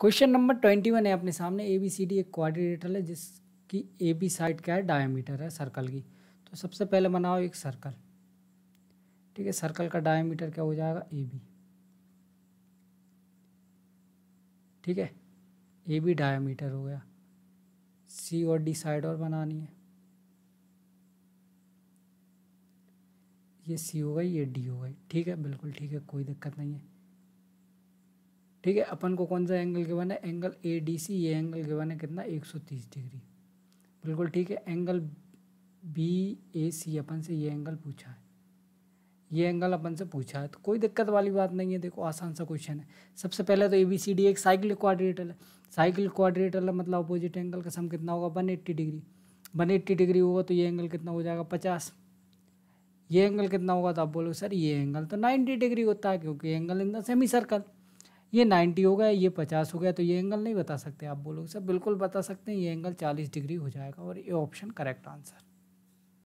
question number twenty one है अपने सामने ए बी सी डी एक क्वाड्रिलेटरल है जिसकी ए बी साइड क्या है डायमीटर है सर्कल की तो सबसे पहले बनाओ एक सर्कल ठीक है सर्कल का डायमीटर क्या हो जाएगा ए बी ठीक है ए बी डायमीटर हो गया सी और डी साइड और बनानी है ये सी हो गई ये डी हो गई ठीक है बिल्कुल ठीक है कोई दिक्कत नहीं है ठीक है अपन को कौन सा एंगल गिवन है एंगल ए डी सी ये एंगल गिवन है कितना एक सौ तीस डिग्री बिल्कुल ठीक है एंगल बी ए सी अपन से ये एंगल पूछा है ये एंगल अपन से पूछा है तो कोई दिक्कत वाली बात नहीं है देखो आसान सा क्वेश्चन है सबसे पहले तो ए बी सी डी एक साइकिल क्वाड्रेटल है साइकिल क्वाड्रेटल है मतलब अपोजिट एंगल का सम कितना होगा one eighty degree one eighty degree होगा तो ये एंगल कितना हो जाएगा पचास ये एंगल कितना होगा तो आप बोलो सर ये एंगल तो नाइन्टी डिग्री होता है क्योंकि angle in the semicircle ये 90 हो गया ये 50 हो गया तो ये एंगल नहीं बता सकते आप बोलोगे सर बिल्कुल बता सकते हैं ये एंगल 40 डिग्री हो जाएगा और ये ऑप्शन करेक्ट आंसर